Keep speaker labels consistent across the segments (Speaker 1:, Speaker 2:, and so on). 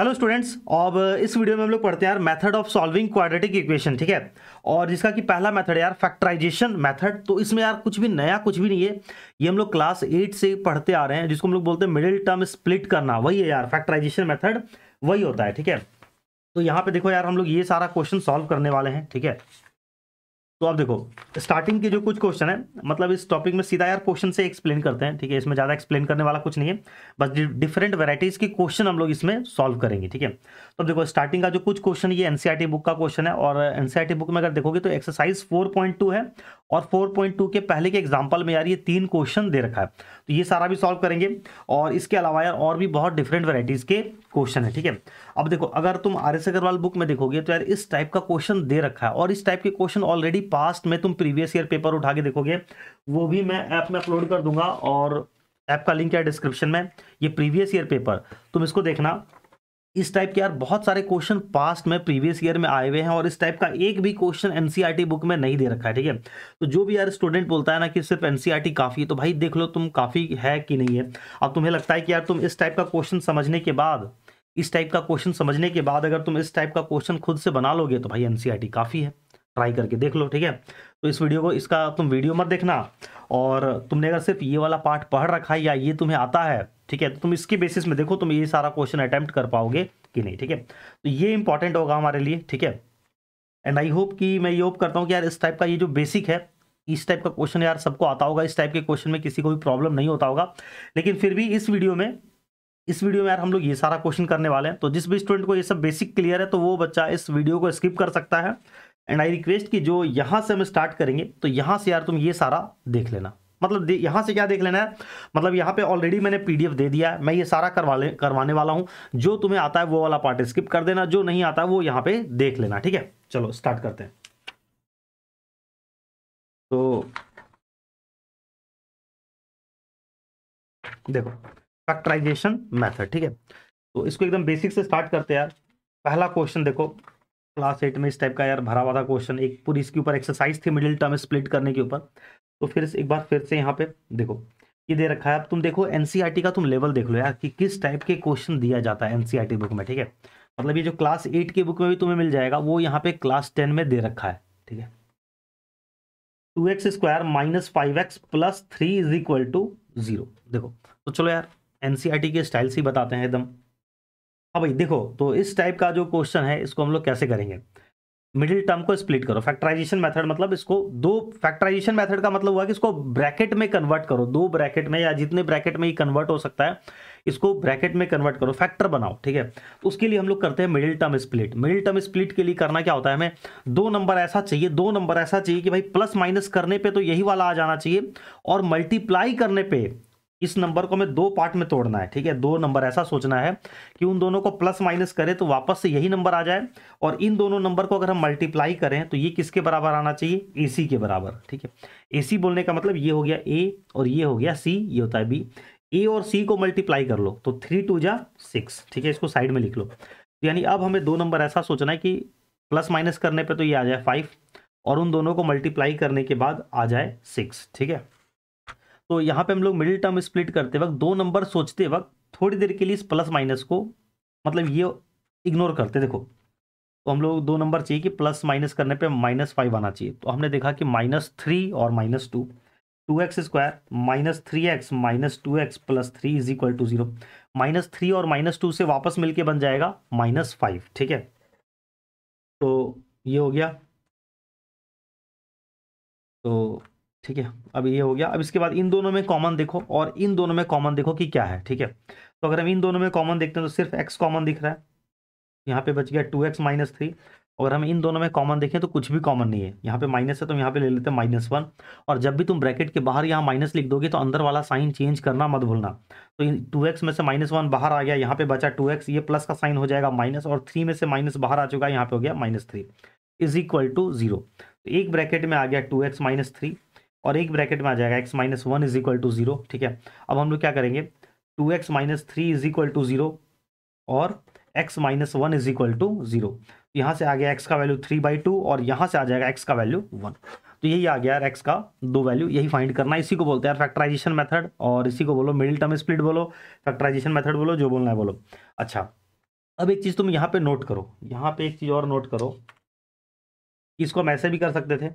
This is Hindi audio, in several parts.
Speaker 1: हेलो स्टूडेंट्स अब uh, इस वीडियो में हम लोग पढ़ते हैं यार method of solving quadratic equation ठीक है और जिसका कि पहला मेथड यार फैक्टराइजेशन मेथड तो इसमें यार कुछ भी नया कुछ भी नहीं है ये हम लोग क्लास एट से पढ़ते आ रहे हैं जिसको हम लोग बोलते हैं मिडिल टर्म स्प्लिट करना वही है यार फैक्ट्राइजेशन मैथड वही होता है ठीक है तो यहाँ पे देखो यार हम लोग ये सारा क्वेश्चन सॉल्व करने वाले हैं ठीक है तो आप देखो स्टार्टिंग के जो कुछ क्वेश्चन है मतलब इस टॉपिक में सीधा यार क्वेश्चन से एक्सप्लेन करते हैं ठीक है इसमें ज़्यादा एक्सप्लेन करने वाला कुछ नहीं है बस डिफरेंट वेराइटीज़ के क्वेश्चन हम लोग इसमें सॉल्व करेंगे ठीक है तो देखो स्टार्टिंग का जो कुछ क्वेश्चन ये एनसीआरटी बुक e का क्वेश्चन है और एनसीआरटी बुक e में अगर देखोगे तो एक्सरसाइज फोर है और 4.2 के पहले के एग्जाम्पल में यार ये तीन क्वेश्चन दे रखा है तो ये सारा भी सॉल्व करेंगे और इसके अलावा यार और भी बहुत डिफरेंट वैराइटीज़ के क्वेश्चन है ठीक है अब देखो अगर तुम आर एस अग्रवाल बुक में देखोगे तो यार इस टाइप का क्वेश्चन दे रखा है और इस टाइप के क्वेश्चन ऑलरेडी पास्ट में तुम प्रीवियस ईयर पेपर उठा के देखोगे वो भी मैं ऐप में अपलोड कर दूंगा और ऐप का लिंक है डिस्क्रिप्शन में ये प्रीवियस ईयर पेपर तुम इसको देखना इस टाइप के यार बहुत सारे क्वेश्चन पास्ट में प्रीवियस ईयर में आए हुए हैं और इस टाइप का एक भी क्वेश्चन एनसीईआरटी बुक में नहीं दे रखा है ठीक है तो जो भी यार स्टूडेंट बोलता है ना कि सिर्फ एनसीईआरटी e काफ़ी है तो भाई देख लो तुम काफ़ी है कि नहीं है अब तुम्हें लगता है कि यार तुम इस टाइप का क्वेश्चन समझने के बाद इस टाइप का क्वेश्चन समझने के बाद अगर तुम इस टाइप का क्वेश्चन खुद से बना लोगे तो भाई एनसीईआरटी e काफ़ी है ट्राई करके देख लो ठीक है तो इस वीडियो को इसका तुम वीडियो मत देखना और तुमने अगर सिर्फ ये वाला पार्ट पढ़ रखा है या ये तुम्हें आता है ठीक है तो तुम इसके बेसिस में देखो तुम ये सारा क्वेश्चन अटैम्प्ट कर पाओगे कि नहीं ठीक है तो ये इंपॉर्टेंट होगा हमारे लिए ठीक है एंड आई होप कि मैं ये होप करता हूँ कि यार इस टाइप का ये जो बेसिक है इस टाइप का क्वेश्चन यार सबको आता होगा इस टाइप के क्वेश्चन में किसी को भी प्रॉब्लम नहीं होता होगा लेकिन फिर भी इस वीडियो में इस वीडियो में यार हम लोग ये सारा क्वेश्चन करने वाले हैं तो जिस भी स्टूडेंट को ये सब बेसिक क्लियर है तो वो बच्चा इस वीडियो को स्किप कर सकता है एंड आई रिक्वेस्ट कि जो यहाँ से हम स्टार्ट करेंगे तो यहाँ से यार तुम ये सारा देख लेना मतलब यहाँ से क्या देख लेना है मतलब यहाँ पे ऑलरेडी मैंने पीडीएफ दे दिया है मैं ये सारा करवा करवाने वाला हूँ जो तुम्हें आता है वो वाला पार्ट स्किप कर देना जो नहीं आता वो यहाँ पे देख लेना ठीक है चलो स्टार्ट करते हैं तो देखो फैक्टराइजेशन मेथड ठीक है तो इसको एकदम बेसिक से स्टार्ट करते हैं यार पहला क्वेश्चन देखो क्लास एट में इस टाइप का यार भरा हुआ था क्वेश्चन एक पूरी इसके ऊपर एक्सरसाइज थी मिडिल टर्म स्प्लिट करने के ऊपर तो फिर एक बार फिर से यहाँ पे देखो ये दे रखा है अब तुम देखो एनसीईआरटी e का तुम लेवल देख लो यार कि किस टाइप के क्वेश्चन दिया जाता है एनसीईआरटी बुक e में ठीक है मतलब ये जो क्लास एट के बुक में भी तुम्हें मिल जाएगा वो यहाँ पे क्लास टेन में दे रखा है ठीक है two x square minus five x plus three is equal to zero देखो तो चलो यार एनसीआरटी e के स्टाइल से ही बताते हैं एकदम अब भाई देखो तो इस टाइप का जो क्वेश्चन है इसको हम लोग कैसे करेंगे मिडिल टर्म को स्प्लिट करो फैक्टराइजेशन मेथड मतलब इसको दो फैक्टराइजेशन मेथड का मतलब हुआ कि इसको ब्रैकेट में कन्वर्ट करो दो ब्रैकेट में या जितने ब्रैकेट में ही कन्वर्ट हो सकता है इसको ब्रैकेट में कन्वर्ट करो फैक्टर बनाओ ठीक है तो उसके लिए हम लोग करते हैं middle term split middle term split के लिए करना क्या होता है हमें दो नंबर ऐसा चाहिए दो नंबर ऐसा चाहिए कि भाई प्लस माइनस करने पे तो यही वाला आ जाना चाहिए और मल्टीप्लाई करने पे इस नंबर को हमें दो पार्ट में तोड़ना है ठीक है दो नंबर ऐसा सोचना है कि उन दोनों को प्लस माइनस करें तो वापस से यही नंबर आ जाए और इन दोनों नंबर को अगर हम मल्टीप्लाई करें तो ये किसके बराबर आना चाहिए ए के बराबर ठीक है ए बोलने का मतलब ये हो गया ए और ये हो गया सी ये होता है बी ए और सी को मल्टीप्लाई कर लो तो थ्री टू जा सिक्स ठीक है इसको साइड में लिख लो तो यानी अब हमें दो नंबर ऐसा सोचना है कि प्लस माइनस करने पर तो ये आ जाए फाइव और उन दोनों को मल्टीप्लाई करने के बाद आ जाए सिक्स ठीक है तो यहाँ पे हम लोग मिडिल टर्म स्प्लिट करते वक्त दो नंबर सोचते वक्त थोड़ी देर के लिए इस प्लस माइनस को मतलब ये इग्नोर करते देखो तो हम लोग दो नंबर चाहिए कि प्लस माइनस करने पे माइनस फाइव आना चाहिए तो हमने देखा कि माइनस थ्री और minus two two x square minus three x minus two x plus three is equal to zero minus three और माइनस टू से वापस मिलके बन जाएगा माइनस फाइव ठीक है तो ये हो गया तो ठीक है अब ये हो गया अब इसके बाद इन दोनों में कॉमन देखो और इन दोनों में कॉमन देखो कि क्या है ठीक है तो अगर हम इन दोनों में कॉमन देखते हैं तो सिर्फ एक्स कॉमन दिख रहा है यहाँ पे बच गया टू एक्स माइनस थ्री अगर हम इन दोनों में कॉमन देखें तो कुछ भी कॉमन नहीं है यहाँ पे माइनस है तो यहाँ पे ले लेते हैं माइनस वन और जब भी तुम ब्रैकेट के बाहर यहाँ माइनस लिख दोगे तो अंदर वाला साइन चेंज करना मत भूलना तो टू एक्स में से माइनस वन बाहर आ गया यहाँ पे बचा टू एक्स ये प्लस का साइन हो जाएगा माइनस और थ्री में से माइनस बाहर आ चुका है यहाँ पे हो गया minus three is equal to zero तो एक ब्रैकेट में आ गया टू एक्स माइनस थ्री और एक ब्रैकेट में आ जाएगा x minus one is equal to zero ठीक है अब हम लोग क्या करेंगे two x minus three is equal to zero और x minus one is equal to zero यहाँ से आ गया एक्स का वैल्यू थ्री बाई टू और यहाँ से आ जाएगा एक्स का वैल्यू वन तो यही आ गया यार एक्स का दो वैल्यू यही फाइंड करना इसी को बोलते हैं यार फैक्टराइजेशन मेथड और इसी को बोलो मिडिल टर्म स्प्लिट बोलो फैक्टराइजेशन मेथड बोलो जो बोलना है बोलो अच्छा अब एक चीज़ तुम यहाँ पे नोट करो यहाँ पे एक चीज़ और नोट करो इसको हम ऐसे भी कर सकते थे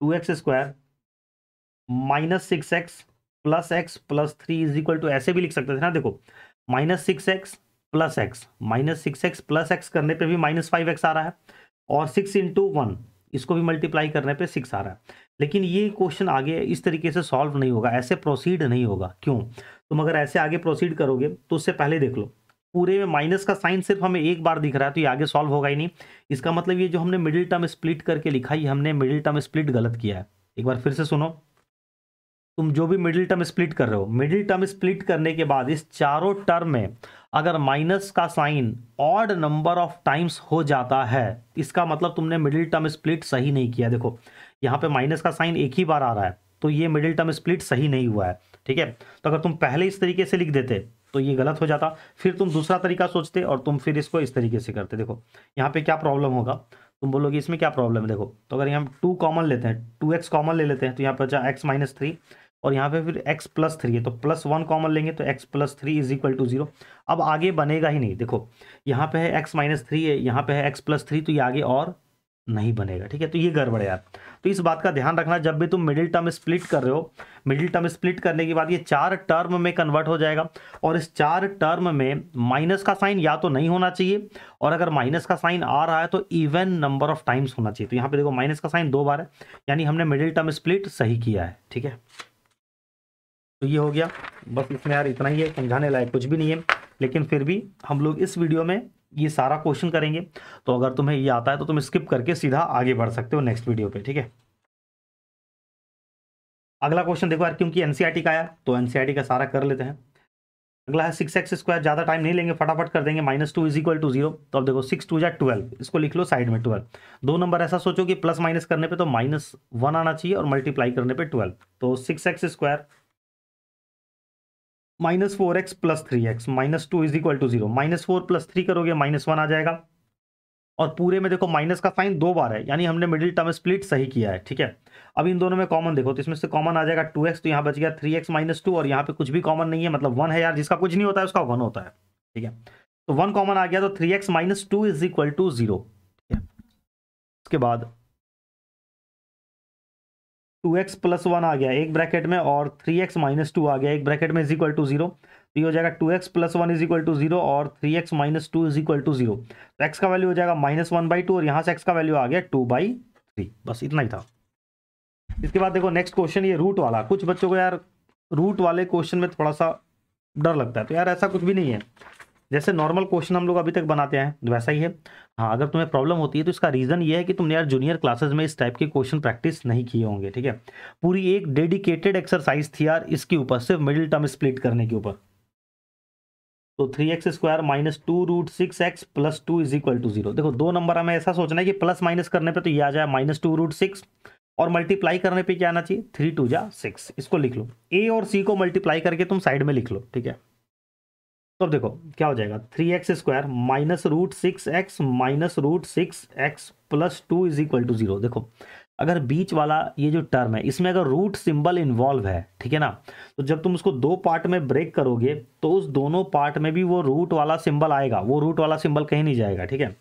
Speaker 1: two x square minus six x plus x plus three is equal to ऐसे भी लिख सकते थे ना देखो minus six x plus x minus six x plus x करने पे भी माइनस फाइव एक्स आ रहा है और सिक्स इंटू वन इसको भी मल्टीप्लाई करने पे सिक्स आ रहा है लेकिन ये क्वेश्चन आगे इस तरीके से सॉल्व नहीं होगा ऐसे प्रोसीड नहीं होगा क्यों तुम अगर ऐसे आगे प्रोसीड करोगे तो उससे पहले देख लो पूरे में माइनस का साइन सिर्फ हमें एक बार दिख रहा है तो ये आगे सॉल्व होगा ही नहीं इसका मतलब ये जो हमने मिडिल टर्म स्प्लिट करके लिखा ये हमने मिडिल टर्म स्प्लिट गलत किया है एक बार फिर से सुनो तुम जो भी मिडिल टर्म स्प्लिट कर रहे हो मिडिल टर्म स्प्लिट करने के बाद इस चारों टर्म में अगर माइनस का sign odd number of times हो जाता है इसका मतलब तुमने मिडिल टर्म स्प्लिट सही नहीं किया देखो यहाँ पे माइनस का साइन एक ही बार आ रहा है तो ये मिडिल टर्म स्प्लिट सही नहीं हुआ है ठीक है तो अगर तुम पहले इस तरीके से लिख देते तो ये गलत हो जाता फिर तुम दूसरा तरीका सोचते और तुम फिर इसको इस तरीके से करते देखो यहाँ पे क्या प्रॉब्लम होगा तुम बोलोगे इसमें क्या प्रॉब्लम है देखो तो अगर यहाँ टू कॉमन लेते हैं टू एक्स कॉमन ले लेते हैं तो यहाँ पर बचा एक्स माइनस थ्री और यहाँ पे फिर एक्स प्लस थ्री है तो प्लस वन कॉमन लेंगे तो x plus three is equal to zero अब आगे बनेगा ही नहीं देखो यहाँ पे है एक्स माइनस थ्री है यहाँ पे है एक्स प्लस थ्री तो ये आगे और नहीं बनेगा ठीक है तो ये गड़बड़ है यार तो इस बात का ध्यान रखना जब भी तुम मिडिल टर्म स्प्लिट कर रहे हो मिडिल टर्म स्प्लिट करने के बाद ये चार टर्म में कन्वर्ट हो जाएगा और इस चार टर्म में माइनस का साइन या तो नहीं होना चाहिए और अगर माइनस का साइन आ रहा है तो इवन नंबर ऑफ टाइम्स होना चाहिए तो यहाँ पे देखो माइनस का साइन दो बार है यानी हमने मिडिल टर्म स्प्लिट सही किया है ठीक है तो ये हो गया बस इसमें यार इतना ही है समझाने लायक कुछ भी नहीं है लेकिन फिर भी हम लोग इस वीडियो में ये सारा क्वेश्चन करेंगे तो अगर तुम्हें ये आता है तो तुम स्किप करके सीधा आगे बढ़ सकते हो नेक्स्ट वीडियो पे ठीक है अगला क्वेश्चन देखो यार क्योंकि एनसीईआरटी e का आया तो एनसीईआरटी e का सारा कर लेते हैं अगला है सिक्स एक्स स्क्वायर ज़्यादा टाइम नहीं लेंगे फटाफट कर देंगे minus two is equal to zero तो अब देखो सिक्स टू या ट्वेल्व इसको लिख लो साइड में ट्वेल्व दो नंबर ऐसा सोचो कि प्लस माइनस करने पे तो माइनस वन आना चाहिए और मल्टीप्लाई करने पे ट्वेल्व तो six x square minus four x plus three x minus two is equal to zero minus four plus three करोगे माइनस वन आ जाएगा और पूरे में देखो माइनस का साइन दो बार है यानी हमने मिडिल टर्म स्प्लिट सही किया है ठीक है अब इन दोनों में कॉमन देखो तो इसमें से कॉमन आ जाएगा टू एक्स तो यहाँ बच गया थ्री एक्स माइनस टू और यहाँ पे कुछ भी कॉमन नहीं है मतलब वन है यार जिसका कुछ नहीं होता है उसका वन होता है ठीक है तो वन कॉमन आ गया तो three x minus two is equal to zero उसके बाद टू एक्स प्लस वन आ गया एक ब्रैकेट में और थ्री एक्स माइनस टू आ गया एक ब्रैकेट में इज इक्वल टू जीरो तो ये हो जाएगा two x plus one is equal to zero और three x minus two is equal to zero तो एक्स का वैल्यू हो जाएगा माइनस वन बाई टू और यहाँ से एक्स का वैल्यू आ गया टू बाई थ्री बस इतना ही था इसके बाद देखो नेक्स्ट क्वेश्चन ये रूट वाला कुछ बच्चों को यार रूट वाले क्वेश्चन में थोड़ा सा डर लगता है तो यार ऐसा कुछ भी नहीं है जैसे नॉर्मल क्वेश्चन हम लोग अभी तक बनाते हैं तो वैसा ही है हाँ अगर तुम्हें प्रॉब्लम होती है तो इसका रीज़न ये है कि तुमने यार जूनियर क्लासेस में इस टाइप के क्वेश्चन प्रैक्टिस नहीं किए होंगे ठीक है पूरी एक डेडिकेटेड एक्सरसाइज थी यार इसके ऊपर सिर्फ मिडिल टर्म स्प्लिट करने के ऊपर तो three x square minus two root six x plus two is equal to zero देखो दो नंबर हमें ऐसा सोचना है कि प्लस माइनस करने पे तो ये आ जाए माइनस टू रूट सिक्स और मल्टीप्लाई करने पे क्या आना चाहिए थ्री टू जा सिक्स इसको लिख लो ए और सी को मल्टीप्लाई करके तुम साइड में लिख लो ठीक है तो अब देखो क्या हो जाएगा three x square minus root six x minus root six x plus two is equal to zero देखो अगर बीच वाला ये जो टर्म है इसमें अगर रूट सिंबल इन्वॉल्व है ठीक है ना तो जब तुम उसको दो पार्ट में ब्रेक करोगे तो उस दोनों पार्ट में भी वो रूट वाला सिंबल आएगा वो रूट वाला सिंबल कहीं नहीं जाएगा ठीक है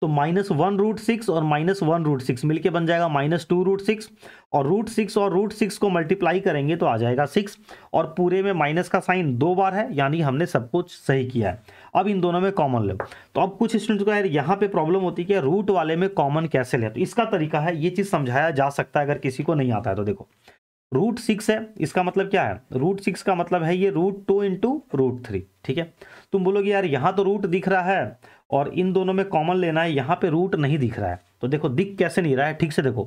Speaker 1: तो माइनस वन रूट सिक्स और माइनस वन रूट सिक्स मिलकर बन जाएगा माइनस टू रूट सिक्स और रूट सिक्स और रूट सिक्स को मल्टीप्लाई करेंगे तो आ जाएगा सिक्स और पूरे में माइनस का साइन दो बार है यानी हमने सब कुछ सही किया है अब इन दोनों में कॉमन ले तो अब कुछ स्टूडेंट्स को यार यहाँ पे प्रॉब्लम होती है कि रूट वाले में कॉमन कैसे ले तो इसका तरीका है ये चीज़ समझाया जा सकता है अगर किसी को नहीं आता है तो देखो रूट सिक्स है इसका मतलब क्या है रूट सिक्स का मतलब है ये root two into root three ठीक है तुम बोलोगे यार यहाँ तो रूट दिख रहा है और इन दोनों में कॉमन लेना है यहाँ पे रूट नहीं दिख रहा है तो देखो दिख कैसे नहीं रहा है ठीक से देखो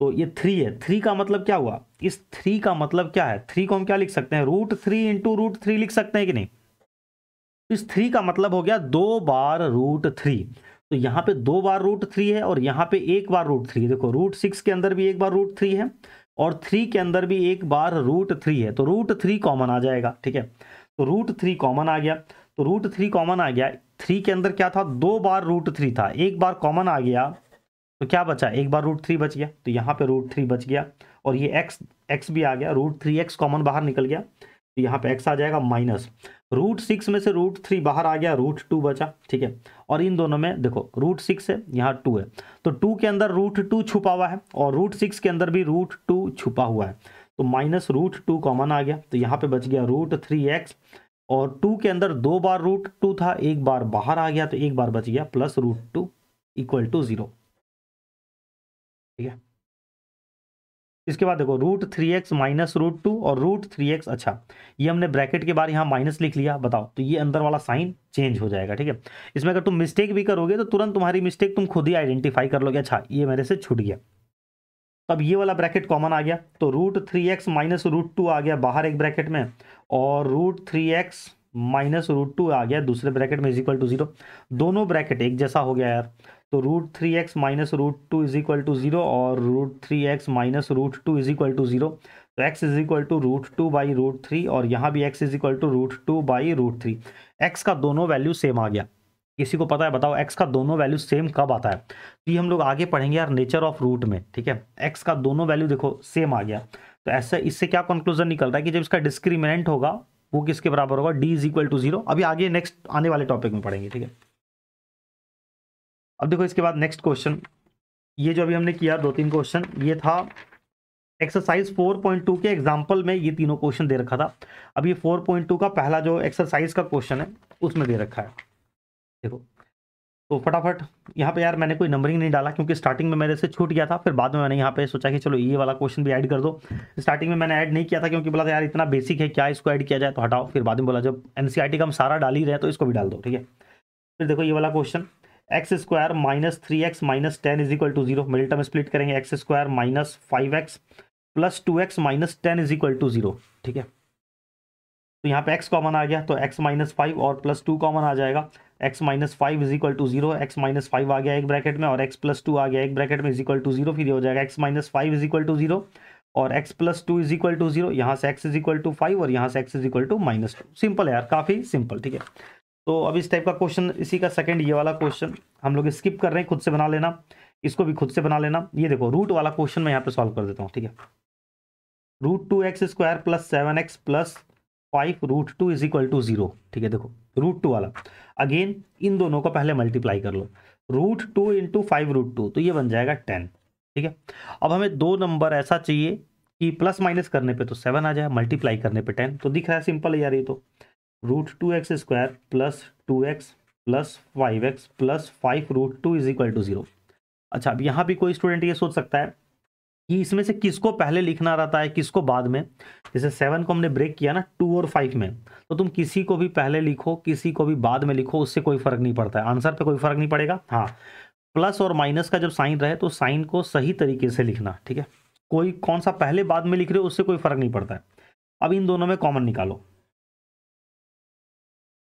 Speaker 1: तो ये थ्री है थ्री का मतलब क्या हुआ इस थ्री का मतलब क्या है थ्री को हम क्या लिख सकते हैं root three into root three लिख सकते हैं कि नहीं तो इस थ्री का मतलब हो गया दो बार रूट थ्री तो यहाँ पे दो बार रूट थ्री है और यहाँ पे एक बार रूट थ्री देखो रूट सिक्स के अंदर भी एक बार रूट थ्री है और थ्री के अंदर भी एक बार रूट थ्री है तो रूट थ्री कॉमन आ जाएगा ठीक है तो रूट थ्री कॉमन आ गया तो रूट थ्री कॉमन आ गया थ्री के अंदर क्या था दो बार रूट थ्री था एक बार कॉमन आ गया तो क्या बचा एक बार रूट थ्री बच गया तो यहाँ पे रूट थ्री बच गया और ये एक्स एक्स भी आ गया रूट थ्री एक्स कॉमन बाहर निकल गया तो यहाँ पे एक्स आ जाएगा माइनस रूट सिक्स में से रूट थ्री बाहर आ गया रूट टू बचा ठीक है और इन दोनों में देखो रूट सिक्स है यहाँ टू है तो टू के अंदर रूट टू छुपा हुआ है और रूट सिक्स के अंदर भी रूट टू छुपा हुआ है तो माइनस रूट टू कॉमन आ गया तो यहाँ पे बच गया रूट थ्री एक्स और टू के अंदर दो बार रूट टू था एक बार बाहर आ गया तो एक बार बच गया plus root two equal to zero ठीक है इसके बाद देखो root three x minus root two और रूट थ्री एक्स अच्छा ये हमने ब्रैकेट के बार यहाँ माइनस लिख लिया बताओ तो ये अंदर वाला साइन चेंज हो जाएगा ठीक है इसमें अगर तुम मिस्टेक भी करोगे तो तुरंत तुम्हारी मिस्टेक तुम खुद ही आइडेंटिफाई कर लोगे अच्छा ये मेरे से छूट गया तो अब ये वाला ब्रैकेट कॉमन आ गया तो root three x minus root two आ गया बाहर एक ब्रैकेट में और root three x minus root two आ गया दूसरे ब्रैकेट में इज इक्वल टू जीरो दोनों ब्रैकेट एक जैसा हो गया यार तो root three x minus root two is equal to zero और root three x minus root two is equal to zero तो x is equal to root two by root three और यहाँ भी x is equal to root two by root three x का दोनों वैल्यू सेम आ गया किसी को पता है बताओ एक्स का दोनों वैल्यू सेम कब आता है तो ये हम लोग आगे पढ़ेंगे यार नेचर ऑफ रूट में ठीक है एक्स का दोनों वैल्यू देखो सेम आ गया तो ऐसे इससे क्या कंक्लूजन निकल रहा है कि जब इसका डिस्क्रिमिनेंट होगा वो किसके बराबर होगा D is equal to zero अभी आगे नेक्स्ट आने वाले टॉपिक में पढ़ेंगे ठीक है अब देखो इसके बाद नेक्स्ट क्वेश्चन ये जो अभी हमने किया दो तीन क्वेश्चन ये था एक्सरसाइज 4.2 के एग्जाम्पल में ये तीनों क्वेश्चन दे रखा था अब ये 4.2 का पहला जो एक्सरसाइज का क्वेश्चन है उसमें दे रखा है देखो तो फटाफट यहाँ पे यार मैंने कोई नंबरिंग नहीं डाला क्योंकि स्टार्टिंग में मेरे से छूट गया था फिर बाद में मैंने यहाँ पे सोचा कि चलो ये वाला क्वेश्चन भी ऐड कर दो स्टार्टिंग में मैंने ऐड नहीं किया था क्योंकि बोला था यार इतना बेसिक है क्या इसको ऐड किया जाए तो हटाओ फिर बाद में बोला जब एन का हम सारा डाल ही रहे तो इसको भी डाल दो ठीक है फिर देखो ये वाला question x square minus three x minus ten is equal to zero middle term split करेंगे x square minus five x plus two x minus ten is equal to zero ठीक है तो यहाँ पे एक्स कॉमन आ गया तो एक्स माइनस फाइव और प्लस टू कॉमन आ जाएगा x minus five is equal to zero x minus five आ गया एक ब्रैकेट में और एक्स प्लस टू आ गया एक ब्रैकेट में इज इक्वल टू जीरो फिर ये हो जाएगा x minus five is equal to zero और x plus two is equal to zero यहाँ से x is equal to five और यहाँ से x is equal to minus two simple है यार काफ़ी सिंपल ठीक है तो अब इस टाइप का क्वेश्चन इसी का सेकंड ये वाला क्वेश्चन हम लोग स्किप कर रहे हैं खुद से बना लेना इसको भी खुद से बना लेना ये देखो रूट वाला क्वेश्चन मैं यहाँ पे सॉल्व कर देता हूँ ठीक है root two x square plus seven x plus five root two is equal to zero ठीक है देखो रूट टू वाला अगेन इन दोनों को पहले मल्टीप्लाई कर लो root two into five root two तो ये बन जाएगा टेन ठीक है अब हमें दो नंबर ऐसा चाहिए कि प्लस माइनस करने पे तो सेवन आ जाए मल्टीप्लाई करने पे टेन तो दिख रहा है सिंपल यार ये तो root two x square plus two x plus five x plus five root two is equal to zero अच्छा अब यहाँ भी कोई स्टूडेंट ये सोच सकता है कि इसमें से किसको पहले लिखना रहता है किसको बाद में जैसे सेवन को हमने ब्रेक किया ना टू और फाइव में तो तुम किसी को भी पहले लिखो किसी को भी बाद में लिखो उससे कोई फर्क नहीं पड़ता है आंसर पे कोई फर्क नहीं पड़ेगा हाँ प्लस और माइनस का जब साइन रहे तो साइन को सही तरीके से लिखना ठीक है कोई कौन सा पहले बाद में लिख रहे हो उससे कोई फर्क नहीं पड़ता है अब इन दोनों में कॉमन निकालो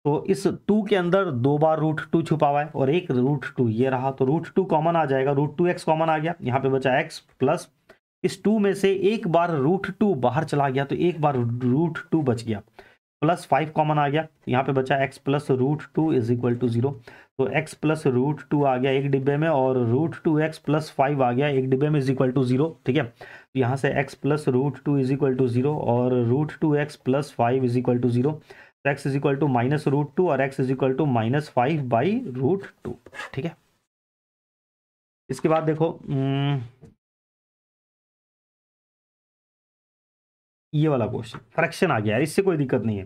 Speaker 1: तो इस टू के अंदर दो बार रूट टू छुपा हुआ है और एक रूट टू ये रहा तो रूट टू कॉमन आ जाएगा रूट टू एक्स कॉमन आ गया यहाँ पे बचा एक्स प्लस इस टू में से एक बार रूट टू बाहर चला गया तो एक बार रूट टू बच गया प्लस फाइव कॉमन आ गया तो यहाँ पे बचा X plus root two is equal to zero तो एक्स प्लस रूट टू आ गया एक डिब्बे में और root two x plus five आ गया एक डिब्बे में इज इक्वल टू जीरो ठीक है तो यहाँ से x plus root two is equal to zero और root two x plus five is equal to zero x is equal to minus root two और x is equal to minus five by root two ठीक है इसके बाद देखो हम्म, ये वाला क्वेश्चन फ्रैक्शन आ गया इससे कोई दिक्कत नहीं है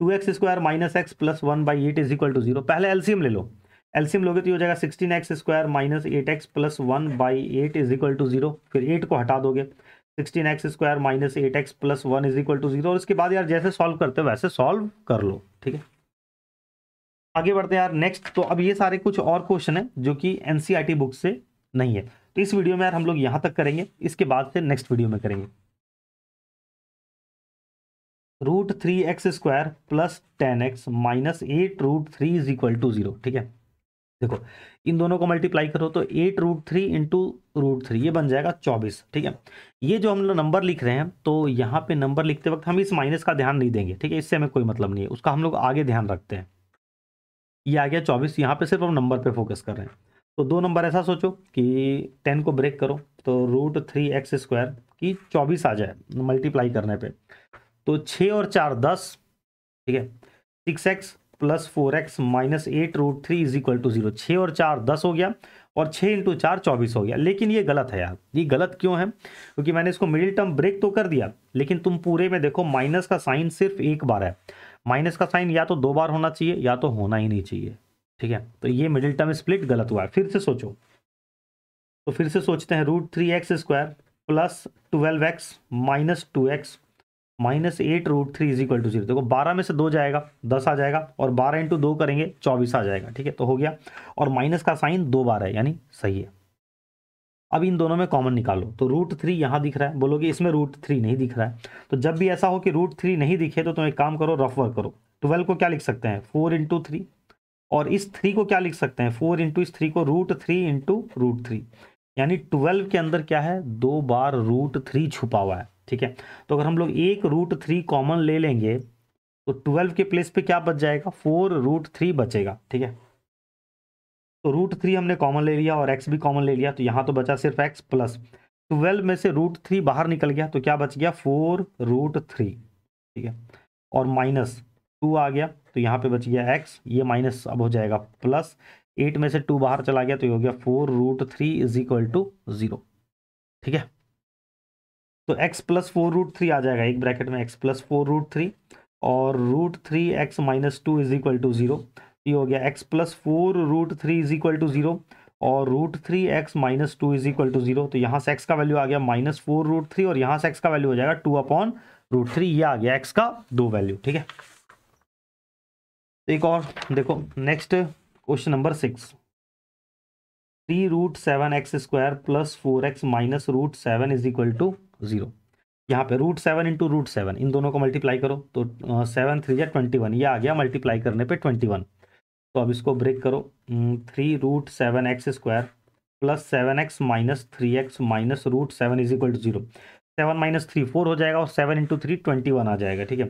Speaker 1: two x square minus x plus one by eight is equal to zero पहले एलसीएम ले लो एलसीएम लोगे तो ये हो जाएगा sixteen x square minus eight x plus one by eight is equal to zero फिर एट को हटा दोगे sixteen x square minus eight x plus one is equal to zero और इसके बाद यार जैसे सॉल्व करते हो वैसे सॉल्व कर लो ठीक है आगे बढ़ते हैं यार नेक्स्ट तो अब ये सारे कुछ और क्वेश्चन है जो कि एनसीईआरटी बुक e से नहीं है तो इस वीडियो में यार हम लोग यहाँ तक करेंगे इसके बाद से नेक्स्ट वीडियो में करेंगे root three x square plus ten x minus eight root three is equal to zero ठीक है देखो इन दोनों को मल्टीप्लाई करो तो eight root three into root three ये बन जाएगा चौबीस ठीक है ये जो हम लोग नंबर लिख रहे हैं तो यहाँ पे नंबर लिखते वक्त हम इस माइनस का ध्यान नहीं देंगे ठीक है इससे हमें कोई मतलब नहीं है उसका हम लोग आगे ध्यान रखते हैं ये आ गया चौबीस यहाँ पे सिर्फ हम नंबर पे फोकस कर रहे हैं तो दो नंबर ऐसा सोचो कि टेन को ब्रेक करो तो रूट थ्री एक्स स्क्वायर की चौबीस आ जाए मल्टीप्लाई करने पे तो छः और चार दस ठीक है six x plus four x minus eight root three is equal to zero छः और चार दस हो गया और छः इंटू चार चौबीस हो गया लेकिन ये गलत है यार ये गलत क्यों है क्योंकि मैंने इसको मिडिल टर्म ब्रेक तो कर दिया लेकिन तुम पूरे में देखो माइनस का साइन सिर्फ एक बार है माइनस का साइन या तो दो बार होना चाहिए या तो होना ही नहीं चाहिए ठीक है तो ये मिडिल टर्म स्प्लिट गलत हुआ है फिर से सोचो तो फिर से सोचते हैं root three x square plus twelve x minus two x minus eight root three is equal to zero देखो बारह में से दो जाएगा दस आ जाएगा और बारह इंटू दो करेंगे चौबीस आ जाएगा ठीक है तो हो गया और माइनस का साइन दो बार है यानी सही है अब इन दोनों में कॉमन निकालो तो रूट थ्री यहाँ दिख रहा है बोलोगे इसमें रूट थ्री नहीं दिख रहा है तो जब भी ऐसा हो कि रूट थ्री नहीं दिखे तो तुम एक काम करो रफ वर्क करो ट्वेल्व को क्या लिख सकते हैं फोर इंटू थ्री और इस थ्री को क्या लिख सकते हैं फोर इंटू इस थ्री को root three into root three यानी ट्वेल्व के अंदर क्या है दो बार रूट थ्री छुपा हुआ है ठीक है तो अगर हम लोग एक रूट थ्री कॉमन ले लेंगे तो ट्वेल्व के प्लेस पे क्या बच जाएगा फोर रूट थ्री बचेगा ठीक है तो रूट थ्री हमने कॉमन ले लिया और एक्स भी कॉमन ले लिया तो यहाँ तो बचा सिर्फ एक्स प्लस ट्वेल्व में से रूट थ्री बाहर निकल गया तो क्या बच गया फोर रूट थ्री ठीक है और माइनस टू आ गया तो यहाँ पे बच गया एक्स ये माइनस अब हो जाएगा प्लस एट में से टू बाहर चला गया तो ये हो गया four root three is equal to zero ठीक है तो x plus four root three आ जाएगा एक ब्रैकेट में x plus four root three और root three x minus two is equal to zero ये हो गया x plus four root three is equal to zero और root three x minus two is equal to zero तो यहाँ से x का वैल्यू आ गया माइनस फोर रूट थ्री और यहाँ से x का वैल्यू हो जाएगा टू अपॉन रूट थ्री ये आ गया एक्स का दो वैल्यू ठीक है एक और देखो next question number six three root seven x square plus four x minus root seven is equal to zero यहाँ पे root seven into root seven इन दोनों को मल्टीप्लाई करो तो सेवन थ्री या ट्वेंटी वन ये आ गया मल्टीप्लाई करने पे ट्वेंटी वन तो अब इसको ब्रेक करो three root seven x square plus seven x minus three x minus root seven is equal to zero seven minus three four हो जाएगा और seven into three twenty one आ जाएगा ठीक है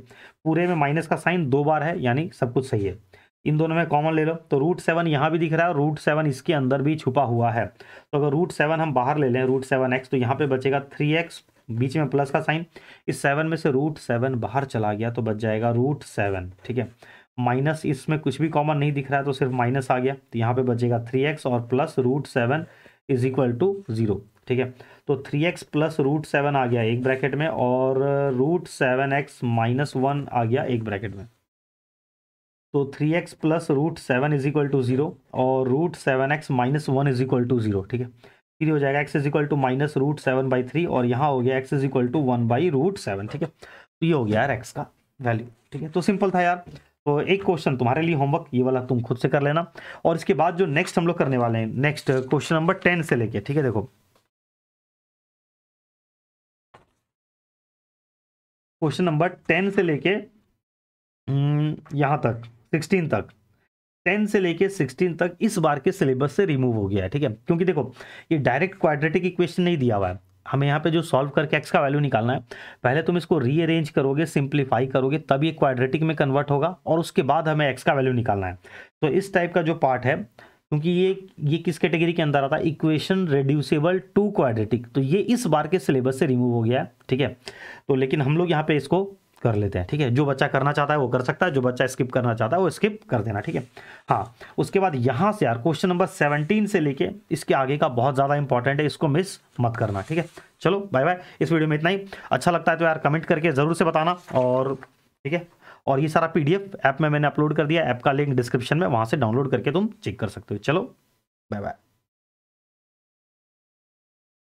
Speaker 1: पूरे में माइनस का साइन दो बार है यानी सब कुछ सही है इन दोनों में कॉमन ले लो तो रूट सेवन यहाँ भी दिख रहा है और रूट सेवन इसके अंदर भी छुपा हुआ है तो अगर रूट सेवन हम बाहर ले लें रूट सेवन एक्स तो यहाँ पे बचेगा थ्री एक्स बीच में प्लस का साइन इस सेवन में से रूट सेवन बाहर चला गया तो बच जाएगा रूट सेवन ठीक है माइनस इसमें कुछ भी कॉमन नहीं दिख रहा है तो सिर्फ माइनस आ गया तो यहाँ पे बचेगा थ्री एक्स और plus root seven is equal to zero ठीक है तो three x plus root seven आ गया एक ब्रैकेट में और root seven x minus one आ गया एक ब्रैकेट में तो three x plus root seven is equal to zero और root seven x minus one is equal to zero ठीक है थ्री हो जाएगा x is equal to minus root seven by three और यहाँ हो गया x is equal to one by root seven ठीक है तो ये हो गया यार एक्स का वैल्यू ठीक है तो सिंपल था यार तो एक क्वेश्चन तुम्हारे लिए होमवर्क ये वाला तुम खुद से कर लेना और इसके बाद जो नेक्स्ट हम लोग करने वाले हैं नेक्स्ट क्वेश्चन नंबर टेन से लेके ठीक है देखो क्वेश्चन नंबर टेन से लेके हम्म, यहाँ तक सिक्सटीन तक टेन से लेके सिक्सटीन तक इस बार के सिलेबस से रिमूव हो गया है ठीक है क्योंकि देखो ये डायरेक्ट क्वाड्रेटिक इक्वेशन नहीं दिया हुआ है हमें यहाँ पे जो सॉल्व करके एक्स का वैल्यू निकालना है पहले तुम इसको रीअरेंज करोगे सिंप्लीफाई करोगे तब ये क्वाड्रेटिक में कन्वर्ट होगा और उसके बाद हमें एक्स का वैल्यू निकालना है तो इस टाइप का जो पार्ट है क्योंकि ये ये किस कैटेगरी के अंदर आता है इक्वेशन रेड्यूसेबल टू क्वाड्रेटिक तो ये इस बार के सिलेबस से रिमूव हो गया है ठीक है तो लेकिन हम लोग यहाँ पे इसको कर लेते हैं ठीक है जो बच्चा करना चाहता है वो कर सकता है जो बच्चा स्किप करना चाहता है वो स्किप कर देना ठीक है हाँ उसके बाद यहाँ से यार क्वेश्चन नंबर सेवनटीन से लेके इसके आगे का बहुत ज़्यादा इंपॉर्टेंट है इसको मिस मत करना ठीक है चलो बाय बाय इस वीडियो में इतना ही अच्छा लगता है तो यार कमेंट करके ज़रूर से बताना और ठीक है और ये सारा पी ऐप में मैंने अपलोड कर दिया ऐप का लिंक डिस्क्रिप्शन में वहाँ से डाउनलोड करके तुम चेक कर सकते हो चलो बाय बाय